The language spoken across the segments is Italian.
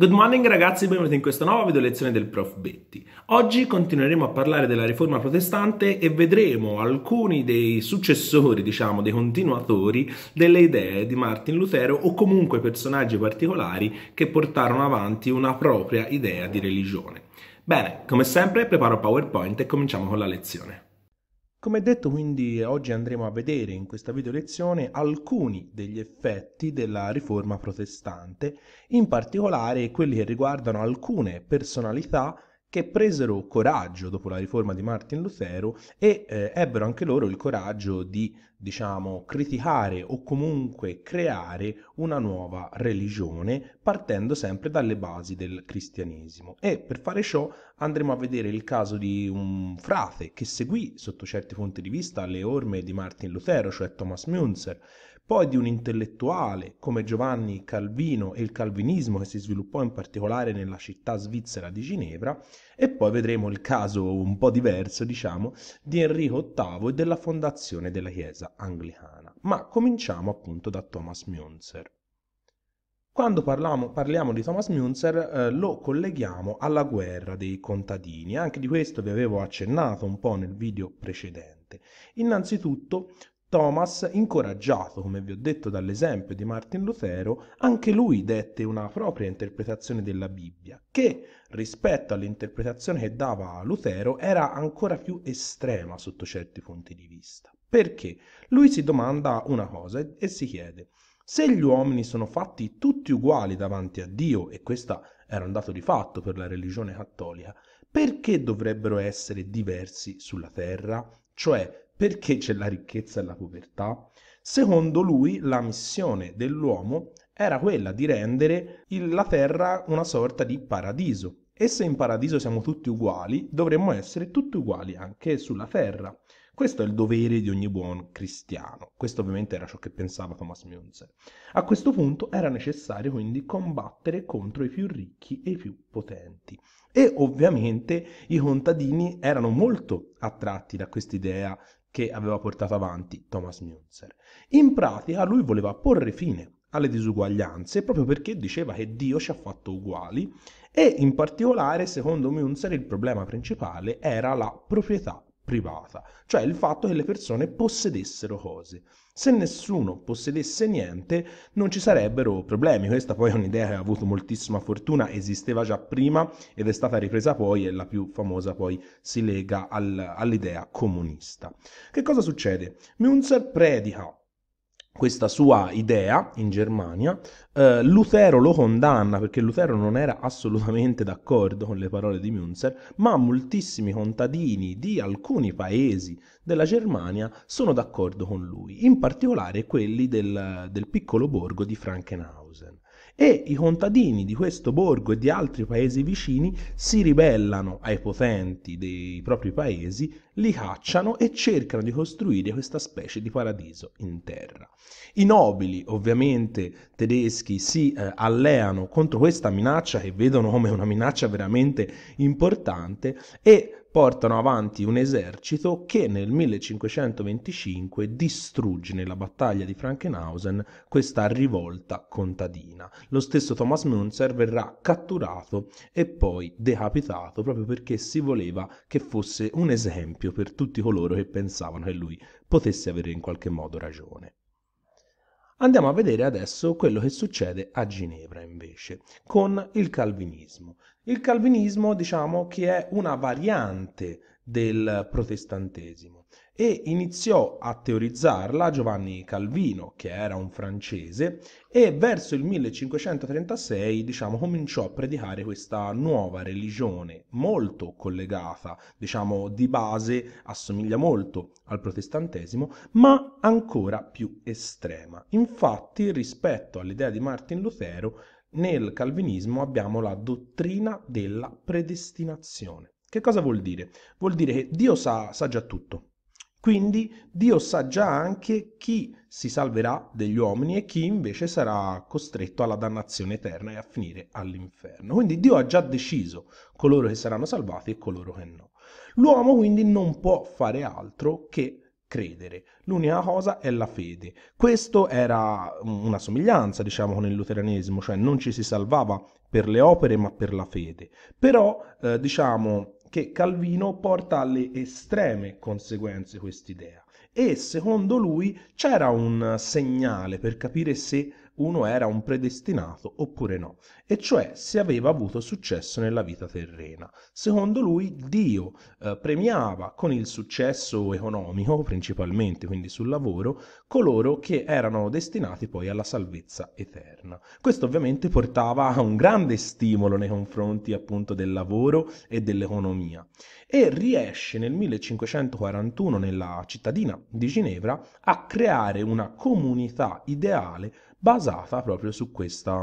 Good morning ragazzi, benvenuti in questa nuova video lezione del Prof. Betti. Oggi continueremo a parlare della riforma protestante e vedremo alcuni dei successori, diciamo, dei continuatori delle idee di Martin Lutero o comunque personaggi particolari che portarono avanti una propria idea di religione. Bene, come sempre preparo PowerPoint e cominciamo con la lezione. Come detto quindi oggi andremo a vedere in questa video lezione alcuni degli effetti della riforma protestante, in particolare quelli che riguardano alcune personalità che presero coraggio dopo la riforma di Martin Lutero e eh, ebbero anche loro il coraggio di diciamo, criticare o comunque creare una nuova religione partendo sempre dalle basi del cristianesimo. E per fare ciò andremo a vedere il caso di un frate che seguì, sotto certi punti di vista, le orme di Martin Lutero, cioè Thomas Münzer, poi di un intellettuale come Giovanni Calvino e il calvinismo che si sviluppò in particolare nella città svizzera di Ginevra, e poi vedremo il caso un po' diverso, diciamo, di Enrico VIII e della fondazione della Chiesa anglicana. Ma cominciamo appunto da Thomas Münzer. Quando parliamo, parliamo, di Thomas Münzer eh, lo colleghiamo alla guerra dei contadini, anche di questo vi avevo accennato un po' nel video precedente. Innanzitutto Thomas, incoraggiato come vi ho detto dall'esempio di Martin Lutero, anche lui dette una propria interpretazione della Bibbia, che rispetto all'interpretazione che dava Lutero era ancora più estrema sotto certi punti di vista. Perché? Lui si domanda una cosa e, si chiede, se gli uomini sono fatti tutti uguali davanti a Dio, e questo era un dato di fatto per la religione cattolica, perché dovrebbero essere diversi sulla terra? Cioè, perché c'è la ricchezza e la povertà? Secondo lui la missione dell'uomo era quella di rendere la terra una sorta di paradiso. E se in paradiso siamo tutti uguali, dovremmo essere tutti uguali anche sulla terra. Questo è il dovere di ogni buon cristiano. Questo ovviamente era ciò che pensava Thomas Münzer. A questo punto era necessario quindi combattere contro i più ricchi e i più potenti. E ovviamente i contadini erano molto attratti da quest'idea che aveva portato avanti Thomas Münzer. In pratica lui voleva porre fine alle disuguaglianze proprio perché diceva che Dio ci ha fatto uguali e in particolare secondo Münzer il problema principale era la proprietà privata, cioè il fatto che le persone possedessero cose. Se nessuno possedesse niente non ci sarebbero problemi, questa poi è un'idea che ha avuto moltissima fortuna, esisteva già prima ed è stata ripresa poi e la più famosa poi si lega al, all'idea comunista. Che cosa succede? Münzer predica questa sua idea in Germania, eh, Lutero lo condanna perché Lutero non era assolutamente d'accordo con le parole di Münzer, ma moltissimi contadini di alcuni paesi della Germania sono d'accordo con lui, in particolare quelli del, del piccolo borgo di Frankenhausen e i contadini di questo borgo e di altri paesi vicini si ribellano ai potenti dei propri paesi, li cacciano e cercano di costruire questa specie di paradiso in terra. I nobili, ovviamente tedeschi, si eh, alleano contro questa minaccia che vedono come una minaccia veramente importante e portano avanti un esercito che nel 1525 distrugge nella battaglia di Frankenhausen questa rivolta contadina. Lo stesso Thomas Munzer verrà catturato e poi decapitato proprio perché si voleva che fosse un esempio per tutti coloro che pensavano che lui potesse avere in qualche modo ragione. Andiamo a vedere adesso quello che succede a Ginevra invece con il calvinismo. Il calvinismo diciamo che è una variante del protestantesimo e iniziò a teorizzarla Giovanni Calvino, che era un francese, e verso il 1536 diciamo, cominciò a predicare questa nuova religione, molto collegata, diciamo di base assomiglia molto al protestantesimo, ma ancora più estrema. Infatti, rispetto all'idea di Martin Lutero, nel calvinismo abbiamo la dottrina della predestinazione. Che cosa vuol dire? Vuol dire che Dio sa, sa già tutto quindi Dio sa già anche chi si salverà degli uomini e chi invece sarà costretto alla dannazione eterna e a finire all'inferno. Quindi Dio ha già deciso coloro che saranno salvati e coloro che no. L'uomo quindi non può fare altro che credere. L'unica cosa è la fede. Questo era una somiglianza, diciamo, con il luteranesimo, cioè non ci si salvava per le opere ma per la fede. Però, eh, diciamo, che Calvino porta alle estreme conseguenze quest'idea e secondo lui c'era un segnale per capire se uno era un predestinato oppure no, e cioè se aveva avuto successo nella vita terrena. Secondo lui Dio eh, premiava con il successo economico, principalmente quindi sul lavoro, coloro che erano destinati poi alla salvezza eterna. Questo ovviamente portava a un grande stimolo nei confronti appunto del lavoro e dell'economia e riesce nel 1541 nella cittadina di Ginevra a creare una comunità ideale basata proprio su, questa,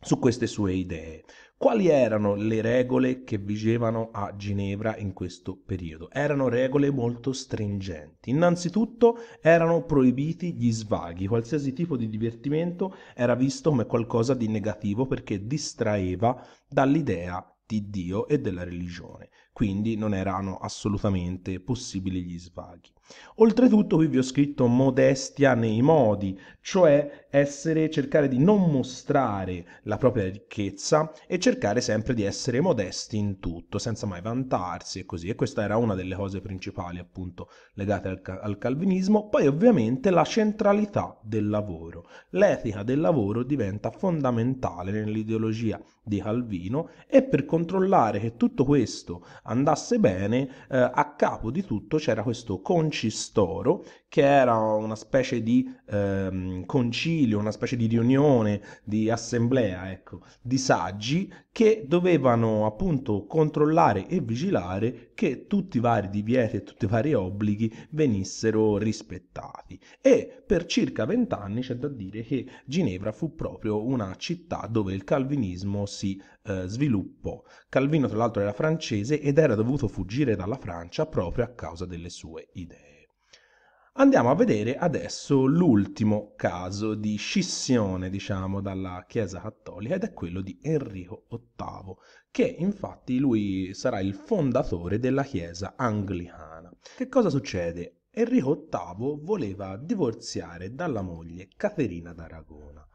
su queste sue idee. Quali erano le regole che vigevano a Ginevra in questo periodo? Erano regole molto stringenti. Innanzitutto erano proibiti gli svaghi, qualsiasi tipo di divertimento era visto come qualcosa di negativo perché distraeva dall'idea di Dio e della religione quindi non erano assolutamente possibili gli svaghi. Oltretutto qui vi ho scritto modestia nei modi, cioè essere, cercare di non mostrare la propria ricchezza e cercare sempre di essere modesti in tutto, senza mai vantarsi e così. E questa era una delle cose principali appunto legate al, al calvinismo. Poi ovviamente la centralità del lavoro. L'etica del lavoro diventa fondamentale nell'ideologia di Calvino e per controllare che tutto questo andasse bene, eh, a capo di tutto c'era questo concistoro che era una specie di ehm, concilio, una specie di riunione, di assemblea, ecco, di saggi che dovevano appunto controllare e vigilare che tutti i vari divieti e tutti i vari obblighi venissero rispettati. E per circa vent'anni c'è da dire che Ginevra fu proprio una città dove il calvinismo si eh, sviluppo. Calvino tra l'altro era francese ed era dovuto fuggire dalla Francia proprio a causa delle sue idee. Andiamo a vedere adesso l'ultimo caso di scissione, diciamo, dalla Chiesa Cattolica ed è quello di Enrico VIII, che infatti lui sarà il fondatore della Chiesa anglicana. Che cosa succede? Enrico VIII voleva divorziare dalla moglie Caterina d'Aragona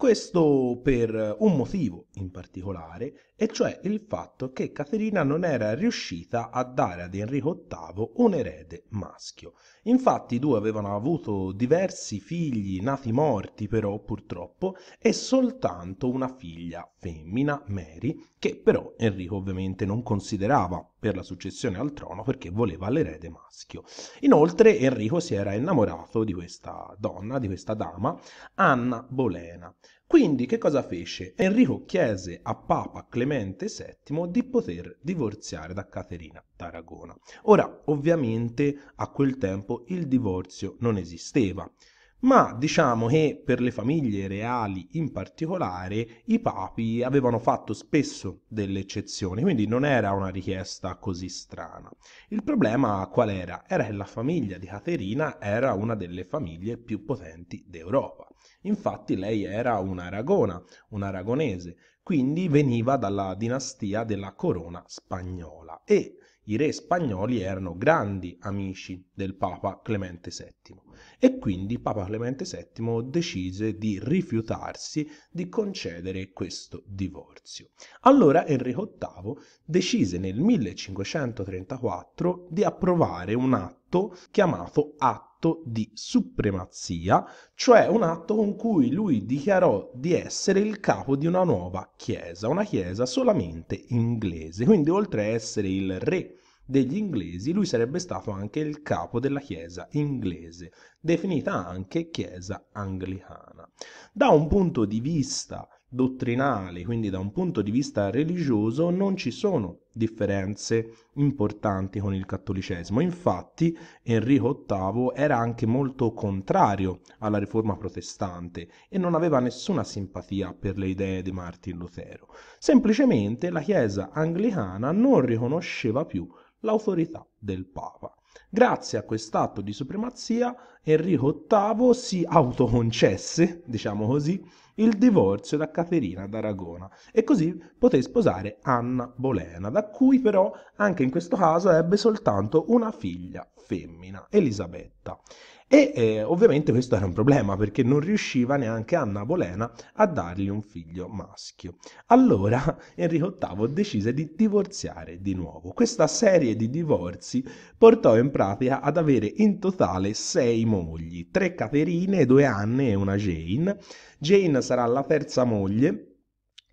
questo per un motivo in particolare e cioè il fatto che Caterina non era riuscita a dare ad Enrico VIII un erede maschio. Infatti i due avevano avuto diversi figli nati morti però purtroppo e soltanto una figlia femmina, Mary, che però Enrico ovviamente non considerava per la successione al trono perché voleva l'erede maschio. Inoltre Enrico si era innamorato di questa donna, di questa dama, Anna Bolena. Quindi che cosa fece? Enrico chiese a Papa Clemente VII di poter divorziare da Caterina d'Aragona. Ora, ovviamente a quel tempo il divorzio non esisteva, ma diciamo che per le famiglie reali in particolare i papi avevano fatto spesso delle eccezioni, quindi non era una richiesta così strana. Il problema qual era? Era che la famiglia di Caterina era una delle famiglie più potenti d'Europa Infatti lei era un'aragona, un'aragonese, quindi veniva dalla dinastia della corona spagnola e i re spagnoli erano grandi amici del Papa Clemente VII e quindi Papa Clemente VII decise di rifiutarsi di concedere questo divorzio. Allora Enrico VIII decise nel 1534 di approvare un atto chiamato Atto atto di supremazia, cioè un atto con cui lui dichiarò di essere il capo di una nuova chiesa, una chiesa solamente inglese. Quindi oltre a essere il re degli inglesi, lui sarebbe stato anche il capo della Chiesa inglese, definita anche Chiesa anglicana. Da un punto di vista dottrinali, quindi da un punto di vista religioso non ci sono differenze importanti con il cattolicesimo. Infatti Enrico VIII era anche molto contrario alla riforma protestante e non aveva nessuna simpatia per le idee di Martin Lutero. Semplicemente la Chiesa anglicana non riconosceva più l'autorità del Papa. Grazie a quest'atto di supremazia Enrico VIII si autoconcesse, diciamo così, il divorzio da Caterina d'Aragona e così poté sposare Anna Bolena, da cui però anche in questo caso ebbe soltanto una figlia femmina, Elisabetta. E eh, ovviamente questo era un problema perché non riusciva neanche Anna Bolena a dargli un figlio maschio. Allora Enrico VIII decise di divorziare di nuovo. Questa serie di divorzi portò in pratica ad avere in totale sei mogli, tre Caterine, due Anne e una Jane. Jane sarà la terza moglie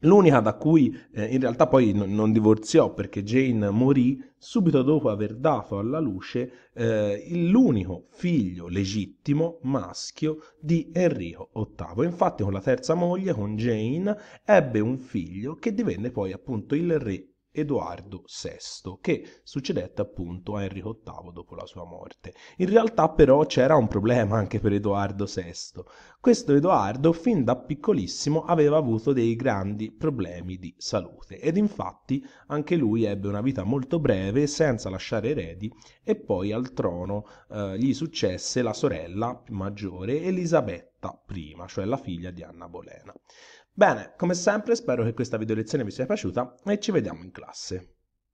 l'unica da cui eh, in realtà poi n- non divorziò perché Jane morì subito dopo aver dato alla luce eh, l'unico figlio legittimo maschio di Enrico VIII. Infatti con la terza moglie, con Jane, ebbe un figlio che divenne poi appunto il re Edoardo VI, che succedette appunto a Enrico VIII dopo la sua morte. In realtà però c'era un problema anche per Edoardo VI. Questo Edoardo fin da piccolissimo aveva avuto dei grandi problemi di salute ed infatti anche lui ebbe una vita molto breve senza lasciare eredi e poi al trono eh, gli successe la sorella maggiore Elisabetta I, cioè la figlia di Anna Bolena. Bene, come sempre spero che questa video lezione vi sia piaciuta e ci vediamo in classe.